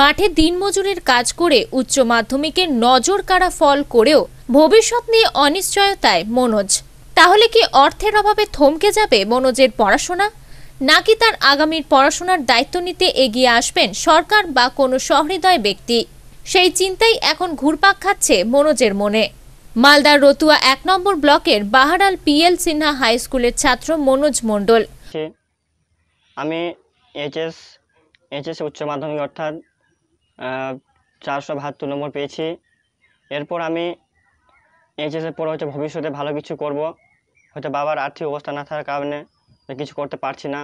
মাঠে দিনমজুরের কাজ করে উচ্চ মাধ্যমিকে নজর কাড়া ফল করেও ভবিষ্যৎ নিয়ে অনিশ্চয়তায় মনোজ তাহলে কি অর্থের অভাবে থমকে যাবে মনোজের পড়াশোনা নাকি তার আগামীর পড়াশোনার দায়িত্ব নিতে এগিয়ে আসবেন সরকার বা কোনো সহৃদয় ব্যক্তি সেই চিন্তাই এখন ঘুরপাক খাচ্ছে মনোজের মনে মালদার রতুয়া এক নম্বর ব্লকের বাহারাল পিএল সিনহা হাই স্কুলের ছাত্র মনোজ মণ্ডল আমি এইচএস এইচএস উচ্চ মাধ্যমিক অর্থাৎ চারশো বাহাত্তর নম্বর পেয়েছি এরপর আমি এইচএসের পর হচ্ছে ভবিষ্যতে ভালো কিছু করব হয়তো বাবার আর্থিক অবস্থা না থাকার কারণে কিছু করতে পারছি না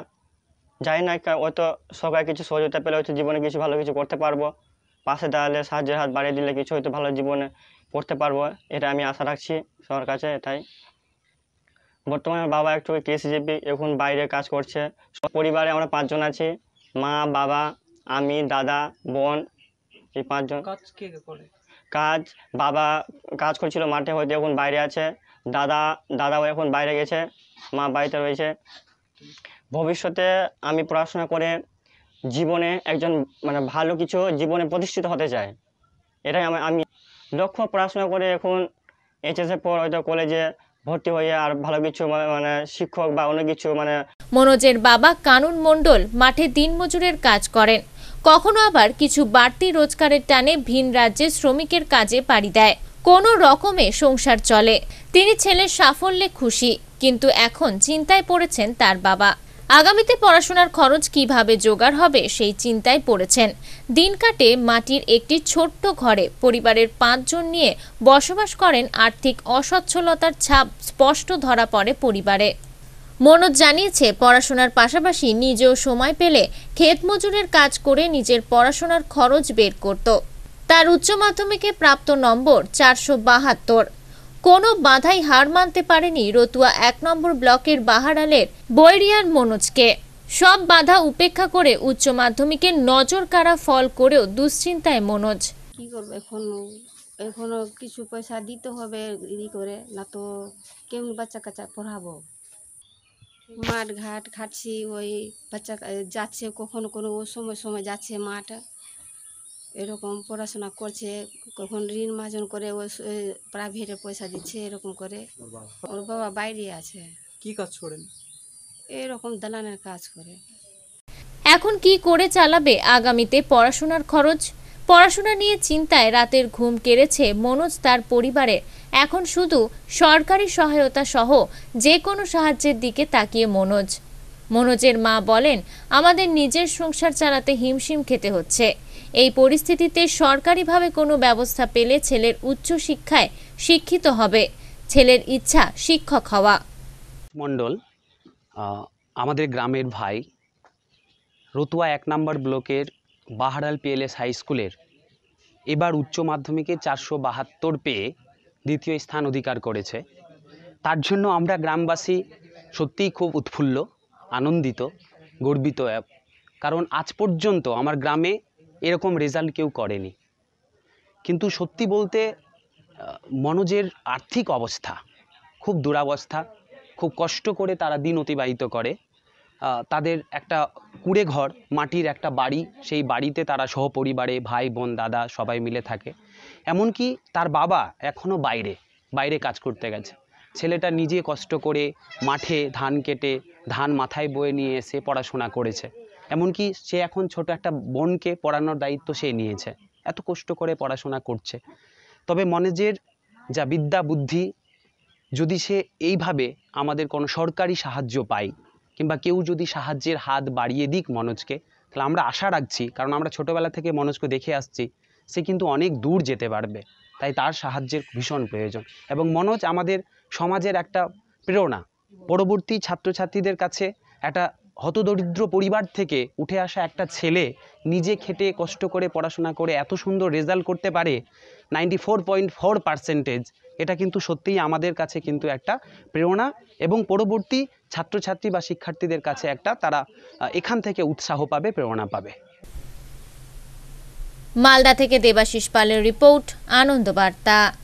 যাই না হয়তো সবাই কিছু সহযোগিতা পেলে হয়তো জীবনে কিছু ভালো কিছু করতে পারবো পাশে দাঁড়ালে সাহায্যের হাত বাড়িয়ে দিলে কিছু হয়তো ভালো জীবনে করতে পারবো এটা আমি আশা রাখছি সবার কাছে তাই বর্তমানে বাবা একটু কৃষিজীবী এখন বাইরে কাজ করছে পরিবারে আমরা পাঁচজন আছি মা বাবা আমি দাদা বোন এই পাঁচজন কাজ কে কে করে কাজ বাবা কাজ করছিল মাঠে হয়তো এখন বাইরে আছে দাদা দাদাও এখন বাইরে গেছে মা বাড়িতে রয়েছে ভবিষ্যতে আমি পড়াশোনা করে জীবনে একজন মানে ভালো কিছু জীবনে প্রতিষ্ঠিত হতে চাই এটাই আমার আমি লক্ষ্য পড়াশোনা করে এখন এইচএসএর পর হয়তো কলেজে ভর্তি হয়ে আর ভালো কিছু মানে শিক্ষক বা অন্য কিছু মানে মনোজের বাবা কানুন মণ্ডল মাঠে দিনমজুরের কাজ করেন কখনো আবার কিছু বাড়তি রোজগারের টানে ভিন রাজ্যে শ্রমিকের কাজে পাড়ি দেয় কোনো রকমে সংসার চলে তিনি ছেলের সাফল্যে খুশি কিন্তু এখন চিন্তায় পড়েছেন তার বাবা আগামীতে পড়াশোনার খরচ কিভাবে জোগাড় হবে সেই চিন্তায় পড়েছেন দিন কাটে মাটির একটি ছোট্ট ঘরে পরিবারের পাঁচজন নিয়ে বসবাস করেন আর্থিক অসচ্ছলতার ছাপ স্পষ্ট ধরা পড়ে পরিবারে মনোজ জানিয়েছে পড়াশোনার পাশাপাশি নিজেও সময় পেলে ক্ষেত মজুরের কাজ করে নিজের পড়াশোনার খরচ বের করত তার উচ্চ মাধ্যমিকে প্রাপ্ত নম্বর চারশো বাহাত্তর কোনো বাধাই হার মানতে পারেনি রতুয়া এক নম্বর ব্লকের বাহারালের বৈরিয়ার মনোজকে সব বাধা উপেক্ষা করে উচ্চ মাধ্যমিকে নজর কাড়া ফল করেও দুশ্চিন্তায় মনোজ কি করবো এখন এখনো কিছু পয়সা দিতে হবে ই করে না তো কেমন বাচ্চা কাচ্চা পড়াবো মাঠ ঘাট ঘাটছি ওই বাচ্চা যাচ্ছে কখনো কোনো ও সময় সময় যাচ্ছে মাঠ এরকম পড়াশোনা করছে কখন ঋণ মাজন করে ও প্রাইভেটে পয়সা দিচ্ছে এরকম করে ওর বাবা বাইরে আছে কি কাজ করেন এরকম দালানের কাজ করে এখন কি করে চালাবে আগামীতে পড়াশোনার খরচ পড়াশোনা নিয়ে চিন্তায় রাতের ঘুম কেড়েছে মনোজ তার পরিবারের এখন শুধু সরকারি সহায়তা সহ যে কোনো সাহায্যের দিকে তাকিয়ে মনোজ মনোজের মা বলেন আমাদের নিজের সংসার চালাতে হিমশিম খেতে হচ্ছে এই পরিস্থিতিতে সরকারিভাবে কোনো ব্যবস্থা পেলে ছেলের উচ্চ শিক্ষায় শিক্ষিত হবে ছেলের ইচ্ছা শিক্ষক হওয়া মণ্ডল আমাদের গ্রামের ভাই রতুয়া এক নম্বর ব্লকের বাহারাল পিএলএস হাই স্কুলের এবার উচ্চ মাধ্যমিকে চারশো বাহাত্তর পেয়ে দ্বিতীয় স্থান অধিকার করেছে তার জন্য আমরা গ্রামবাসী সত্যিই খুব উৎফুল্ল আনন্দিত গর্বিত অ্যাপ কারণ আজ পর্যন্ত আমার গ্রামে এরকম রেজাল্ট কেউ করেনি কিন্তু সত্যি বলতে মনোজের আর্থিক অবস্থা খুব দুরাবস্থা খুব কষ্ট করে তারা দিন অতিবাহিত করে তাদের একটা কুঁড়ে ঘর মাটির একটা বাড়ি সেই বাড়িতে তারা সহপরিবারে ভাই বোন দাদা সবাই মিলে থাকে এমনকি তার বাবা এখনও বাইরে বাইরে কাজ করতে গেছে ছেলেটা নিজে কষ্ট করে মাঠে ধান কেটে ধান মাথায় বয়ে নিয়ে এসে পড়াশোনা করেছে এমনকি সে এখন ছোট একটা বোনকে পড়ানোর দায়িত্ব সে নিয়েছে এত কষ্ট করে পড়াশোনা করছে তবে মনেজের যা বিদ্যা বুদ্ধি যদি সে এইভাবে আমাদের কোনো সরকারি সাহায্য পায় কিংবা কেউ যদি সাহায্যের হাত বাড়িয়ে দিক মনোজকে তাহলে আমরা আশা রাখছি কারণ আমরা ছোটোবেলা থেকে মনোজকে দেখে আসছি সে কিন্তু অনেক দূর যেতে পারবে তাই তার সাহায্যের ভীষণ প্রয়োজন এবং মনোজ আমাদের সমাজের একটা প্রেরণা পরবর্তী ছাত্রছাত্রীদের কাছে একটা হতদরিদ্র পরিবার থেকে উঠে আসা একটা ছেলে নিজে খেটে কষ্ট করে পড়াশোনা করে এত সুন্দর রেজাল্ট করতে পারে ninety four point four percentage এটা কিন্তু সত্যিই আমাদের কাছে কিন্তু একটা প্রেরণা এবং পরবর্তী ছাত্রছাত্রী বা শিক্ষার্থীদের কাছে একটা তারা এখান থেকে উৎসাহ পাবে প্রেরণা পাবে মালদা থেকে দেবাশিস পালের রিপোর্ট আনন্দবার্তা